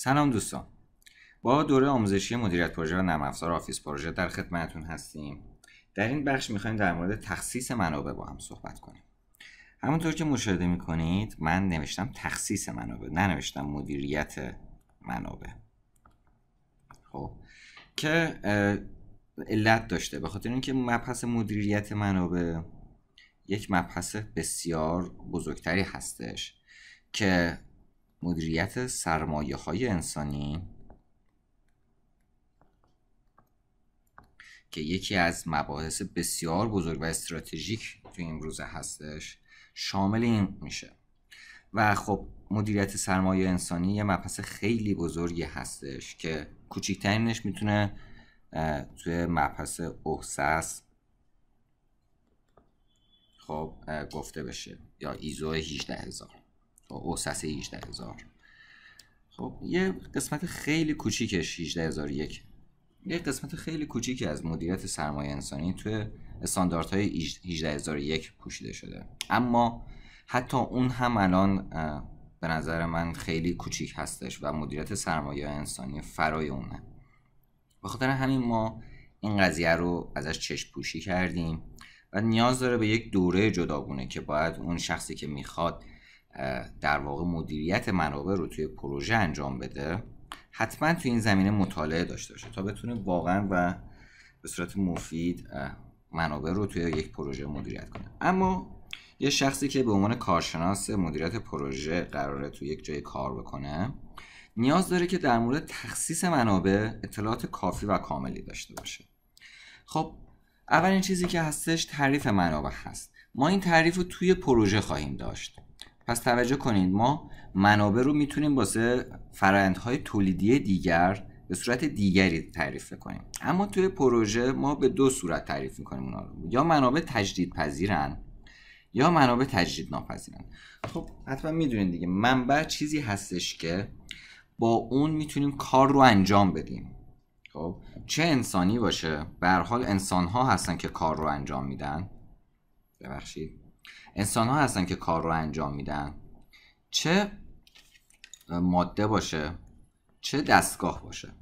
سلام دوستان با دوره آموزشی مدیریت پروژه و نرم افزار آفیس پروژه در خدمتتون هستیم در این بخش میخوایم در مورد تخصیص منابع با هم صحبت کنیم همونطور که مشاهده میکنید من نوشتم تخصیص منابع ننوشتم مدیریت منابع خب که علت داشته به خاطر اینکه مبحث مدیریت منابع یک مبحث بسیار بزرگتری هستش که مدیریت سرمایه های انسانی که یکی از مباحث بسیار بزرگ و استراتژیک تو این روزه هستش شامل این میشه و خب مدیریت سرمایه انسانی یه مبحث خیلی بزرگی هستش که کوچکترینش میتونه توی مبحث احساس خب گفته بشه یا ایزو 18000 اوسسه 18000 خب یه قسمت خیلی کوچیکش 18001 یه قسمت خیلی کوچیکی از مدیریت سرمایه انسانی توی استانداردهای 18001 پوشیده شده اما حتی اون هم الان به نظر من خیلی کوچیک هستش و مدیریت سرمایه انسانی فرای اونه به خاطر همین ما این قضیه رو ازش چشم پوشی کردیم و نیاز داره به یک دوره جداگونه که باید اون شخصی که میخواد در واقع مدیریت منابع رو توی پروژه انجام بده حتما توی این زمینه مطالعه داشته باشه تا بتونه واقعا و به صورت مفید منابع رو توی یک پروژه مدیریت کنه اما یه شخصی که به عنوان کارشناس مدیریت پروژه قراره توی یک جای کار بکنه نیاز داره که در مورد تخصیص منابع اطلاعات کافی و کاملی داشته باشه خب اولین چیزی که هستش تعریف منابع هست ما این تعریف رو توی پروژه خواهیم داشت پس توجه کنید ما منابع رو میتونیم واسه فرایندهای تولیدی دیگر به صورت دیگری تعریف کنیم اما توی پروژه ما به دو صورت تعریف میکنیم اونا رو یا منابع تجدید پذیرن یا منابع تجدید ناپذیرن خب حتما میدونید دیگه منبع چیزی هستش که با اون میتونیم کار رو انجام بدیم خب چه انسانی باشه به حال انسان ها هستن که کار رو انجام میدن ببخشید انسان ها هستن که کار رو انجام میدن چه ماده باشه چه دستگاه باشه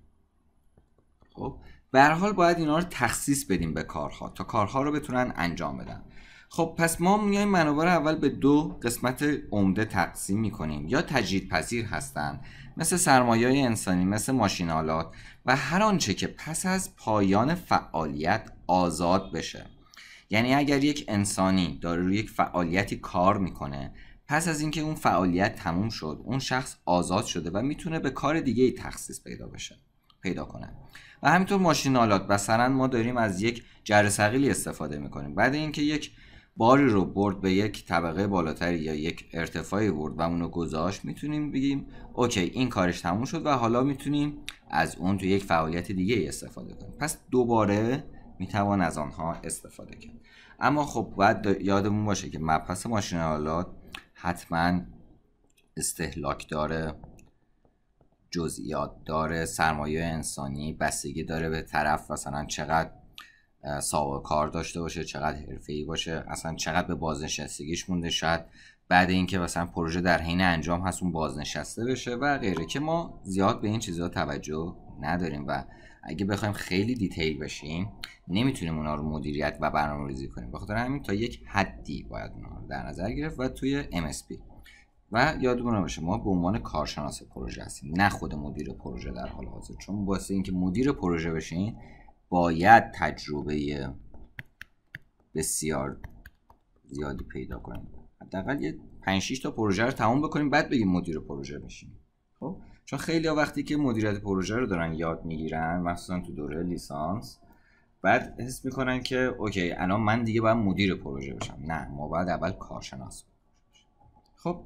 خب به حال باید اینا رو تخصیص بدیم به کارها تا کارها رو بتونن انجام بدن خب پس ما میایم منابع اول به دو قسمت عمده تقسیم میکنیم یا تجدید پذیر هستند مثل سرمایه انسانی مثل ماشینالات و هر آنچه که پس از پایان فعالیت آزاد بشه یعنی اگر یک انسانی داره روی یک فعالیتی کار میکنه پس از اینکه اون فعالیت تموم شد اون شخص آزاد شده و میتونه به کار دیگه ای تخصیص پیدا بشه پیدا کنه و همینطور آلات مثلا ما داریم از یک جرثقیلی استفاده میکنیم بعد اینکه یک باری رو برد به یک طبقه بالاتر یا یک ارتفاعی برد و اونو گذاشت میتونیم بگیم اوکی این کارش تموم شد و حالا میتونیم از اون تو یک فعالیت دیگه استفاده کنیم پس دوباره میتوان از آنها استفاده کرد اما خب باید یادمون باشه که مبحث ماشین آلات حتما استهلاک داره جزئیات داره سرمایه انسانی بستگی داره به طرف مثلا چقدر سابقه کار داشته باشه چقدر حرفه ای باشه اصلا چقدر به بازنشستگیش مونده شاید بعد اینکه مثلا پروژه در حین انجام هست اون بازنشسته بشه و غیره که ما زیاد به این چیزها توجه نداریم و اگه بخوایم خیلی دیتیل بشیم نمیتونیم اونا رو مدیریت و برنامه ریزی کنیم بخاطر همین تا یک حدی باید اونا رو در نظر گرفت و توی MSP و یادمون باشه ما به عنوان کارشناس پروژه هستیم نه خود مدیر پروژه در حال حاضر چون واسه اینکه مدیر پروژه بشین باید تجربه بسیار زیادی پیدا کنیم حداقل یه 5 6 تا پروژه رو تموم بکنیم بعد بگیم مدیر پروژه بشیم چون خیلی وقتی که مدیریت پروژه رو دارن یاد میگیرن مخصوصا تو دوره لیسانس بعد حس میکنن که اوکی الان من دیگه باید مدیر پروژه بشم نه ما باید اول کارشناس خب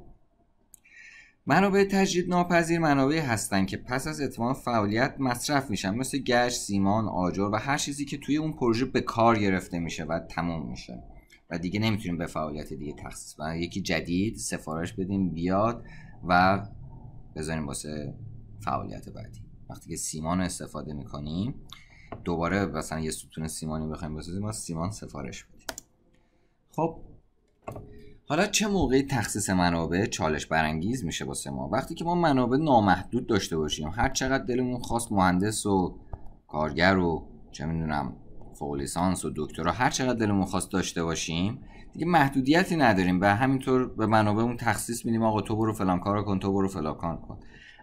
منابع تجدید ناپذیر منابعی هستن که پس از اتمام فعالیت مصرف میشن مثل گشت، سیمان، آجر و هر چیزی که توی اون پروژه به کار گرفته میشه و تموم میشه و دیگه نمیتونیم به فعالیت دیگه تخصیص یکی جدید سفارش بدیم بیاد و بذاریم واسه فعالیت بعدی وقتی که سیمان رو استفاده میکنیم دوباره مثلا یه ستون سیمانی بخوایم بسازیم ما سیمان سفارش بدیم خب حالا چه موقعی تخصیص منابع چالش برانگیز میشه واسه ما وقتی که ما منابع نامحدود داشته باشیم هر چقدر دلمون خواست مهندس و کارگر و چه میدونم فوق لیسانس و دکترا هر چقدر دلمون خواست داشته باشیم دیگه محدودیتی نداریم و همینطور به منابعمون تخصیص میدیم آقا تو برو فلان کارو کن تو برو فلان کن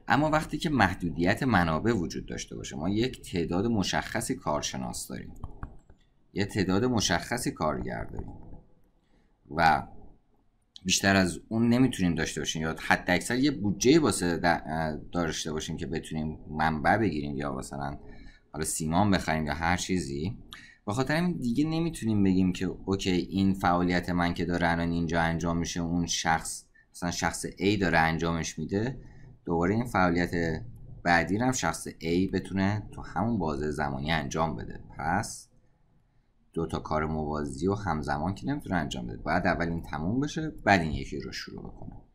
اما وقتی که محدودیت منابع وجود داشته باشه ما یک تعداد مشخصی کارشناس داریم یه تعداد مشخصی کارگر داریم و بیشتر از اون نمیتونیم داشته باشیم یا حتی اکثر یه بودجه واسه داشته باشیم که بتونیم منبع بگیریم یا مثلا حالا سیمان بخریم یا هر چیزی به خاطر همین دیگه نمیتونیم بگیم که اوکی این فعالیت من که داره الان اینجا انجام میشه اون شخص مثلا شخص A داره انجامش میده دوباره این فعالیت بعدی هم شخص A بتونه تو همون بازه زمانی انجام بده پس دو تا کار موازی و همزمان که نمیتونه انجام بده بعد اول این تموم بشه بعد این یکی رو شروع بکنه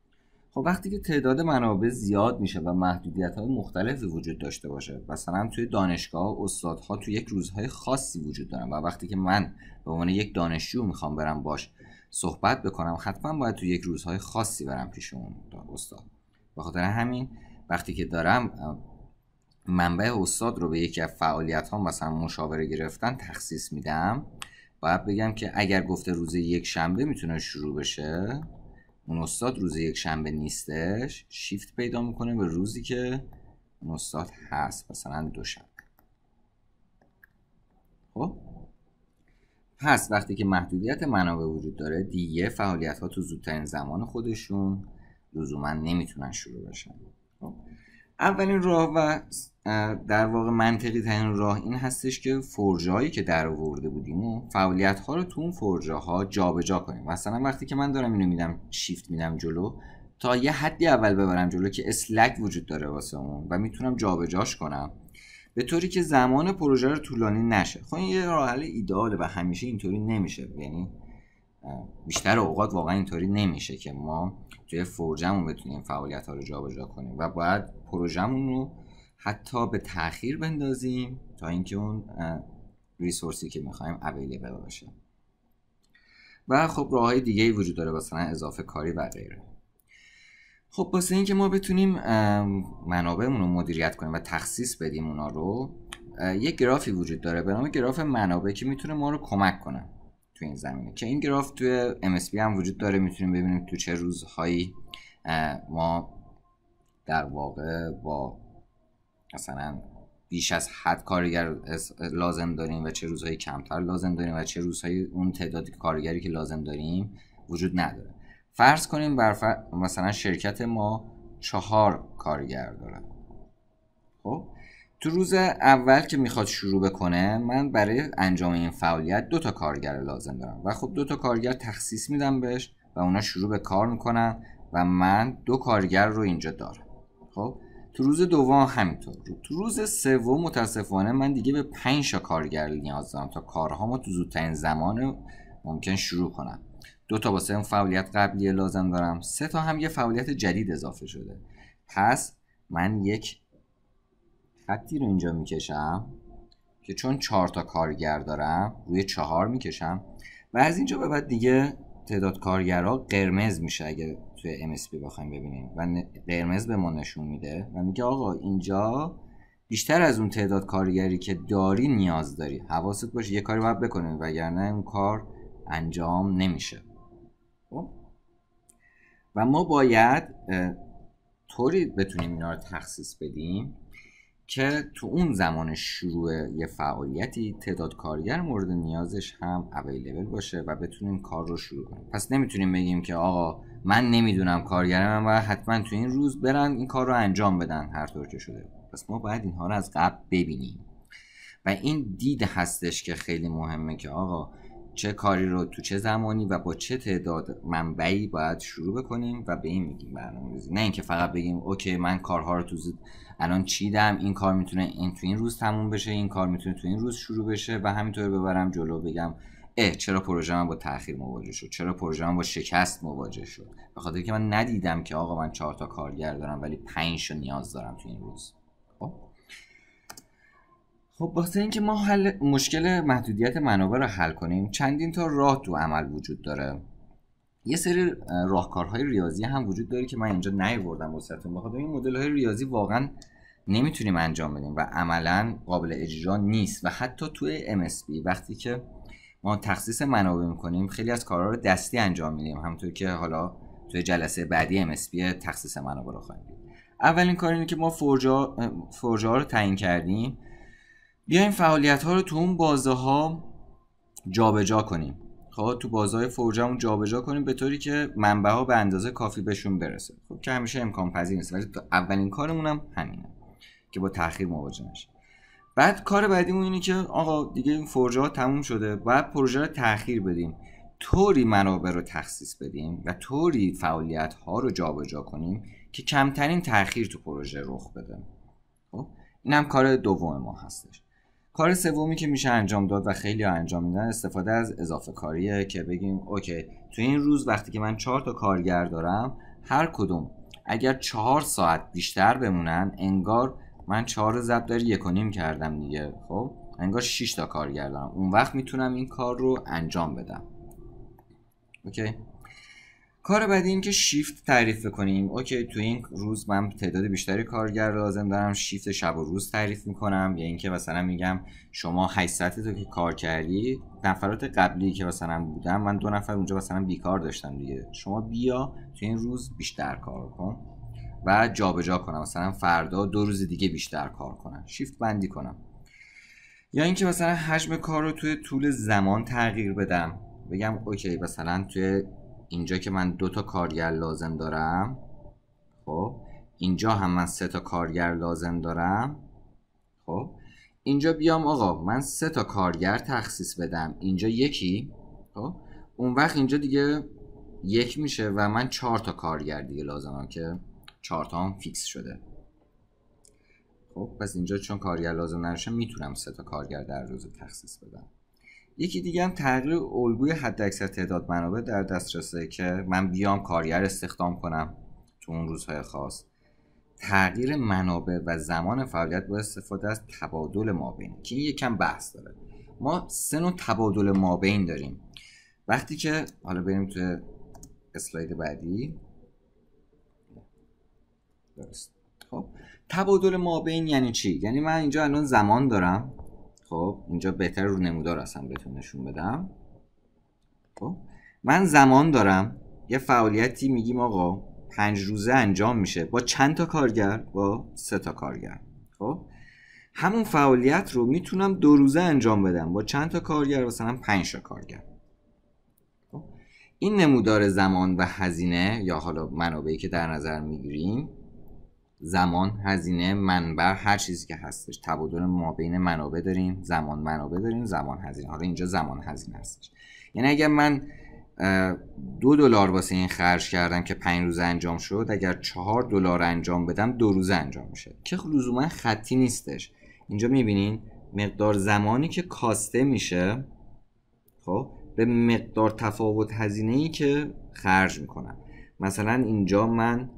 خب وقتی که تعداد منابع زیاد میشه و محدودیت های مختلفی وجود داشته باشه مثلا توی دانشگاه استادها توی یک روزهای خاصی وجود دارن و وقتی که من به عنوان یک دانشجو میخوام برم باش صحبت بکنم حتما باید توی یک روزهای خاصی برم پیش اون استاد به خاطر همین وقتی که دارم منبع استاد رو به یکی از فعالیت ها مثلا مشاوره گرفتن تخصیص میدم باید بگم که اگر گفته روز یک شنبه میتونه شروع بشه اون استاد روز یک شنبه نیستش شیفت پیدا میکنه به روزی که اون استاد هست مثلا دوشنبه خب پس وقتی که محدودیت منابع وجود داره دیگه فعالیت ها تو زودترین زمان خودشون لزوما نمیتونن شروع بشن خب اولین راه و در واقع منطقی ترین راه این هستش که فرجایی که در آورده بودیم و فعالیت ها رو تو اون فرجه ها جابجا کنیم مثلا وقتی که من دارم اینو میدم شیفت میدم جلو تا یه حدی اول ببرم جلو که اسلک وجود داره واسه اون و میتونم جابجاش کنم به طوری که زمان پروژه رو طولانی نشه خب این یه راه حل ایداله و همیشه اینطوری نمیشه یعنی بیشتر اوقات واقعا اینطوری نمیشه که ما توی فرجمون بتونیم فعالیت ها رو جابجا کنیم و باید پروژمون رو حتی به تاخیر بندازیم تا اینکه اون ریسورسی که میخوایم اویلیبل باشه و خب راه های دیگه ای وجود داره مثلا اضافه کاری و غیره خب واسه اینکه ما بتونیم منابعمون رو مدیریت کنیم و تخصیص بدیم اونا رو یک گرافی وجود داره به نام گراف منابع که میتونه ما رو کمک کنه تو این زمینه که این گراف توی MSP هم وجود داره میتونیم ببینیم تو چه روزهایی ما در واقع با مثلا بیش از حد کارگر لازم داریم و چه روزهایی کمتر لازم داریم و چه روزهایی اون تعداد کارگری که لازم داریم وجود نداره فرض کنیم بر مثلا شرکت ما چهار کارگر داره خب تو روز اول که میخواد شروع بکنه من برای انجام این فعالیت دو تا کارگر لازم دارم و خب دو تا کارگر تخصیص میدم بهش و اونا شروع به کار میکنن و من دو کارگر رو اینجا دارم خب تو روز دوم همینطور تو روز سوم متاسفانه من دیگه به 5 تا کارگر نیاز دارم تا کارهامو تو زودترین زمان ممکن شروع کنم دو تا واسه اون فعالیت قبلی لازم دارم سه تا هم یه فعالیت جدید اضافه شده پس من یک خطی رو اینجا میکشم که چون چهار تا کارگر دارم روی چهار میکشم و از اینجا به بعد دیگه تعداد کارگرا قرمز میشه اگه توی MSP بخوایم ببینیم و قرمز به ما نشون میده و میگه آقا اینجا بیشتر از اون تعداد کارگری که داری نیاز داری حواست باشه یه کاری باید بکنیم وگرنه اون کار انجام نمیشه خب؟ و ما باید طوری بتونیم اینا رو تخصیص بدیم که تو اون زمان شروع یه فعالیتی تعداد کارگر مورد نیازش هم اویلیبل باشه و بتونیم کار رو شروع کنیم پس نمیتونیم بگیم که آقا من نمیدونم کارگر من و حتما تو این روز برن این کار رو انجام بدن هر طور که شده پس ما باید اینها رو از قبل ببینیم و این دید هستش که خیلی مهمه که آقا چه کاری رو تو چه زمانی و با چه تعداد منبعی باید شروع بکنیم و به این میگیم برنامه‌ریزی نه اینکه فقط بگیم اوکی من کارها رو تو الان چیدم این کار میتونه این تو این روز تموم بشه این کار میتونه تو این روز شروع بشه و همینطور ببرم جلو بگم اه چرا پروژه من با تاخیر مواجه شد چرا پروژه من با شکست مواجه شد به خاطر که من ندیدم که آقا من چهار تا کارگر دارم ولی پنج نیاز دارم تو این روز خب واسه اینکه ما حل مشکل محدودیت منابع رو حل کنیم چندین تا راه تو عمل وجود داره یه سری راهکارهای ریاضی هم وجود داره که من اینجا نیوردم واسهتون بخاطر این مدل های ریاضی واقعا نمیتونیم انجام بدیم و عملا قابل اجرا نیست و حتی توی MSB وقتی که ما تخصیص منابع میکنیم خیلی از کارها رو دستی انجام میدیم همونطور که حالا توی جلسه بعدی MSB تخصیص منابع رو خواهیم اولین کار که ما فورجا, فورجا رو تعیین کردیم بیایم فعالیت ها رو تو اون بازه ها جابجا کنیم خب تو بازه های فرجمون جابجا کنیم به طوری که منبع ها به اندازه کافی بهشون برسه خب که همیشه امکان پذیر نیست ولی اولین کارمون هم همینه که با تاخیر مواجه بعد کار بعدیمون اینه که آقا دیگه این فرجه ها تموم شده بعد پروژه رو تاخیر بدیم طوری منابع رو تخصیص بدیم و طوری فعالیت ها رو جابجا کنیم که کمترین تاخیر تو پروژه رخ بده خب اینم کار دوم ما هستش کار سومی که میشه انجام داد و خیلی ها انجام میدن استفاده از اضافه کاریه که بگیم اوکی تو این روز وقتی که من چهار تا کارگر دارم هر کدوم اگر چهار ساعت بیشتر بمونن انگار من چهار ضبط در یک کردم دیگه خب انگار 6 تا کارگر دارم اون وقت میتونم این کار رو انجام بدم اوکی کار بعدی این که شیفت تعریف کنیم اوکی تو این روز من تعداد بیشتری کارگر لازم دارم شیفت شب و روز تعریف میکنم یا اینکه مثلا میگم شما 800 تو که کار کردی نفرات قبلی که مثلا بودم من دو نفر اونجا مثلا بیکار داشتم دیگه شما بیا تو این روز بیشتر کار کن و جابجا جا کنم مثلا فردا دو روز دیگه بیشتر کار کنم شیفت بندی کنم یا اینکه مثلا حجم کار رو توی طول زمان تغییر بدم بگم اوکی مثلا توی اینجا که من دو تا کارگر لازم دارم خب اینجا هم من سه تا کارگر لازم دارم خب اینجا بیام آقا من سه تا کارگر تخصیص بدم اینجا یکی خب اون وقت اینجا دیگه یک میشه و من چهار تا کارگر دیگه لازمم که چهار تا هم فیکس شده خب پس اینجا چون کارگر لازم نشه میتونم سه تا کارگر در روز تخصیص بدم یکی دیگه هم تغییر الگوی حداکثر تعداد منابع در دسترسه که من بیام کارگر استخدام کنم تو اون روزهای خاص تغییر منابع و زمان فعالیت با استفاده از تبادل مابین که این یکم بحث داره ما سه نوع تبادل مابین داریم وقتی که حالا بریم تو اسلاید بعدی درست خب تبادل مابین یعنی چی یعنی من اینجا الان زمان دارم خب اینجا بهتر رو نمودار اصلا بهتون نشون بدم خب من زمان دارم یه فعالیتی میگیم آقا پنج روزه انجام میشه با چند تا کارگر با سه تا کارگر خب همون فعالیت رو میتونم دو روزه انجام بدم با چند تا کارگر مثلا پنج تا کارگر خب، این نمودار زمان و هزینه یا حالا منابعی که در نظر میگیریم زمان هزینه منبع هر چیزی که هستش تبادل ما بین منابع داریم زمان منابع داریم زمان هزینه حالا اینجا زمان هزینه هستش یعنی اگر من دو دلار واسه این خرج کردم که پنج روز انجام شد اگر چهار دلار انجام بدم دو روز انجام میشه که خب لزوما خطی نیستش اینجا میبینین مقدار زمانی که کاسته میشه خب به مقدار تفاوت هزینه ای که خرج میکنم مثلا اینجا من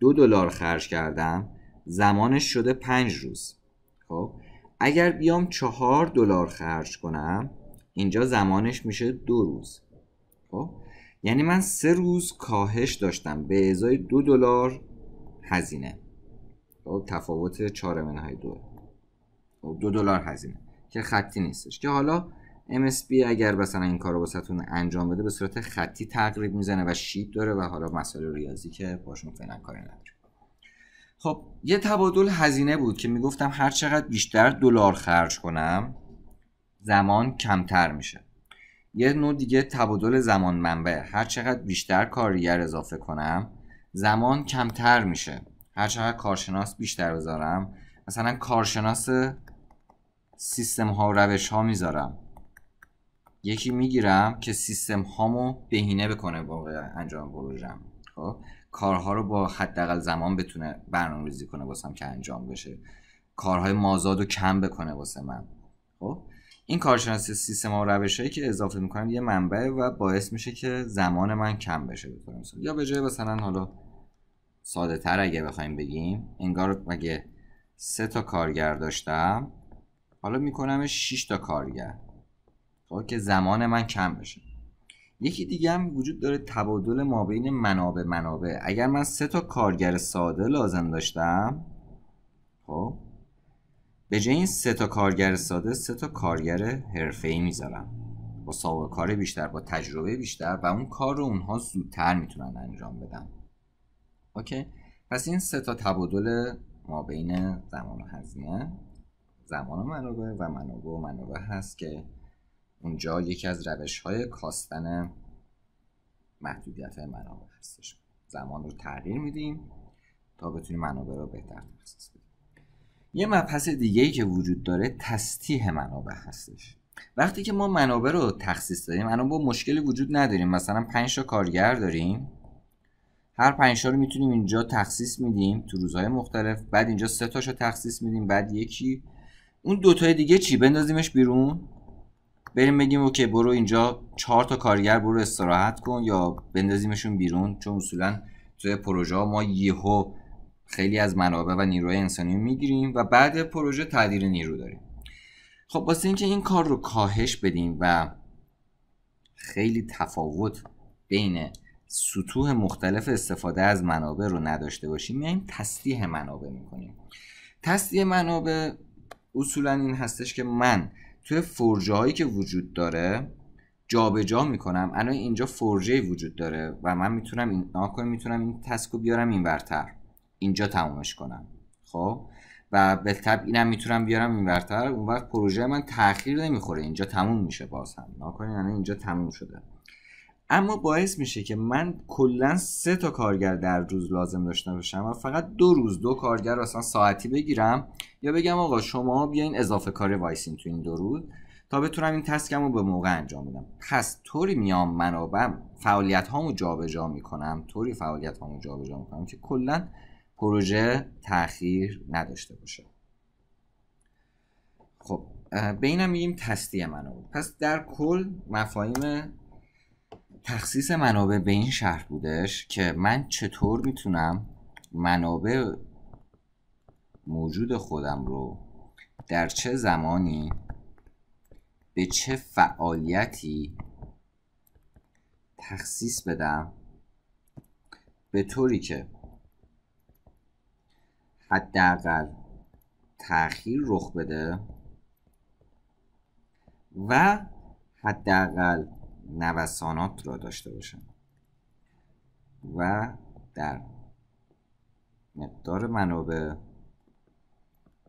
دو دلار خرج کردم زمانش شده پنج روز خب اگر بیام چهار دلار خرج کنم اینجا زمانش میشه دو روز خب یعنی من سه روز کاهش داشتم به ازای دو دلار هزینه خب تفاوت چهار منهای دو خب، دو دلار هزینه که خطی نیستش که حالا MSB اگر مثلا این کار رو واسهتون انجام بده به صورت خطی تقریب میزنه و شیب داره و حالا مسئله ریاضی که باشون فعلا کاری نداره خب یه تبادل هزینه بود که میگفتم هر چقدر بیشتر دلار خرج کنم زمان کمتر میشه یه نوع دیگه تبادل زمان منبع هر چقدر بیشتر کارگر اضافه کنم زمان کمتر میشه هر چقدر کارشناس بیشتر بذارم مثلا کارشناس سیستم ها و روش ها میذارم یکی میگیرم که سیستم هامو بهینه بکنه واقعا انجام پروژم خب کارها رو با حداقل زمان بتونه برنامه ریزی کنه واسم که انجام بشه کارهای مازاد رو کم بکنه واسه من خب این کارشناسی سیستم و هایی که اضافه میکنم یه منبع و باعث میشه که زمان من کم بشه بکنم یا به جای مثلا حالا ساده تر اگه بخوایم بگیم انگار مگه سه تا کارگر داشتم حالا میکنم 6 تا کارگر که زمان من کم بشه یکی دیگه هم وجود داره تبادل مابین منابع منابع اگر من سه تا کارگر ساده لازم داشتم خب به جای این سه تا کارگر ساده سه تا کارگر حرفه‌ای میذارم با سابقه کار بیشتر با تجربه بیشتر و اون کار رو اونها زودتر میتونن انجام بدن اوکی پس این سه تا تبادل ما بین زمان و هزینه زمان و منابع و منابع و منابع هست که اونجا یکی از روش های کاستن محدودیت منابع هستش زمان رو تغییر میدیم تا بتونیم منابع رو بهتر تخصیص بدیم یه مبحث دیگه ای که وجود داره تستیح منابع هستش وقتی که ما منابع رو تخصیص دادیم الان با مشکلی وجود نداریم مثلا 5 تا کارگر داریم هر 5 رو میتونیم اینجا تخصیص میدیم تو روزهای مختلف بعد اینجا سه تاشو تخصیص میدیم بعد یکی اون دوتای دیگه چی بندازیمش بیرون بریم بگیم اوکی برو اینجا چهار تا کارگر برو استراحت کن یا بندازیمشون بیرون چون اصولا توی پروژه ما یهو خیلی از منابع و نیروی انسانی میگیریم و بعد پروژه تعدیر نیرو داریم خب واسه اینکه این کار رو کاهش بدیم و خیلی تفاوت بین سطوح مختلف استفاده از منابع رو نداشته باشیم یعنی تصدیح منابع میکنیم تصدیح منابع اصولا این هستش که من توی فرجه هایی که وجود داره جابجا جا میکنم الان اینجا فرجه وجود داره و من میتونم این کنم میتونم این تسک بیارم این اینجا تمومش کنم خب و به طب اینم میتونم بیارم این برتر اون وقت پروژه من تاخیر نمیخوره اینجا تموم میشه باز هم ناکن اینجا تموم شده اما باعث میشه که من کلا سه تا کارگر در روز لازم داشته باشم و فقط دو روز دو کارگر اصلا ساعتی بگیرم یا بگم آقا شما بیاین اضافه کار وایسین تو این دو روز تا بتونم این تسکم رو به موقع انجام بدم پس طوری میام منابم فعالیت هامو جابجا میکنم طوری فعالیت هامو جابجا میکنم که کلا پروژه تاخیر نداشته باشه خب به اینم میگیم تستی منابع پس در کل مفاهیم تخصیص منابع به این شهر بودش که من چطور میتونم منابع موجود خودم رو در چه زمانی به چه فعالیتی تخصیص بدم به طوری که حداقل تاخیر رخ بده و حداقل نوسانات را داشته باشن و در مقدار منابع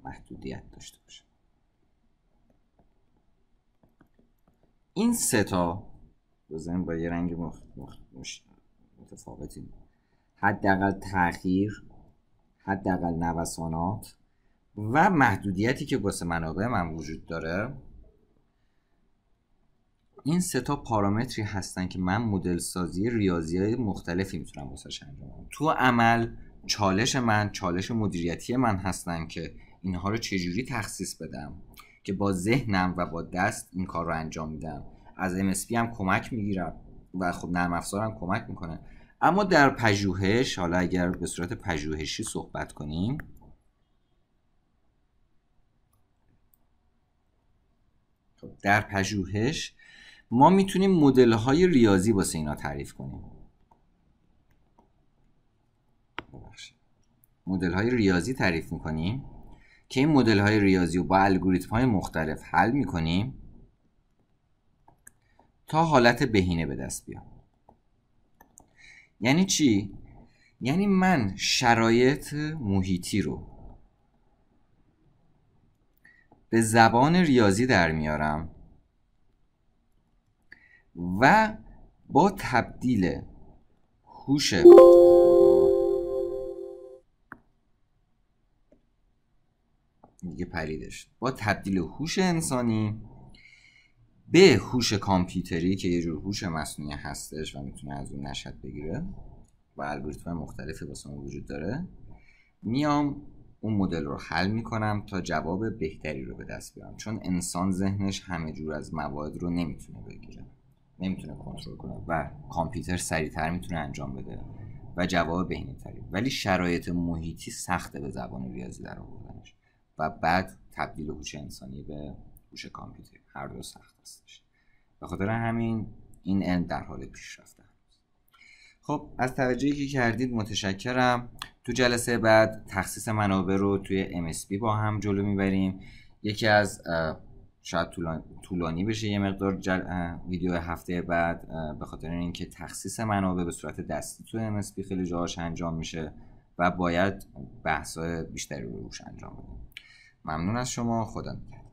محدودیت داشته باشن این سه تا بزنیم با یه رنگ مخ... مخ... متفاوتی حداقل تاخیر حداقل نوسانات و محدودیتی که واسه منابع من وجود داره این سه تا پارامتری هستن که من مدل سازی ریاضی های مختلفی میتونم واسش انجام تو عمل چالش من چالش مدیریتی من هستن که اینها رو چجوری تخصیص بدم که با ذهنم و با دست این کار رو انجام میدم از MSP هم کمک میگیرم و خب نرم افزارم کمک میکنه اما در پژوهش حالا اگر به صورت پژوهشی صحبت کنیم خب در پژوهش ما میتونیم مدل های ریاضی واسه اینا تعریف کنیم مدل های ریاضی تعریف میکنیم که این مدل های ریاضی رو با الگوریتم های مختلف حل میکنیم تا حالت بهینه به دست بیام یعنی چی یعنی من شرایط محیطی رو به زبان ریاضی در میارم و با تبدیل هوش دیگه پریدش با تبدیل هوش انسانی به هوش کامپیوتری که یه جور هوش مصنوعی هستش و میتونه از اون نشد بگیره و الگوریتم مختلفی واسه وجود داره میام اون مدل رو حل میکنم تا جواب بهتری رو به دست بیارم چون انسان ذهنش همه جور از مواد رو نمیتونه بگیره نمیتونه کنترل کنه و کامپیوتر سریعتر میتونه انجام بده و جواب بهینه‌تری ولی شرایط محیطی سخته به زبان ریاضی در آوردنش و بعد تبدیل هوش انسانی به هوش کامپیوتر هر دو سخت هستش به خاطر همین این ان در حال پیشرفت خب از توجهی که کردید متشکرم تو جلسه بعد تخصیص منابع رو توی MSB با هم جلو میبریم یکی از شاید طولانی بشه یه مقدار جل... ویدیو هفته بعد به خاطر اینکه تخصیص منابع به صورت دستی تو MSP خیلی جاهاش انجام میشه و باید بحث بیشتری رو روش انجام بدیم ممنون از شما خدا نگهدار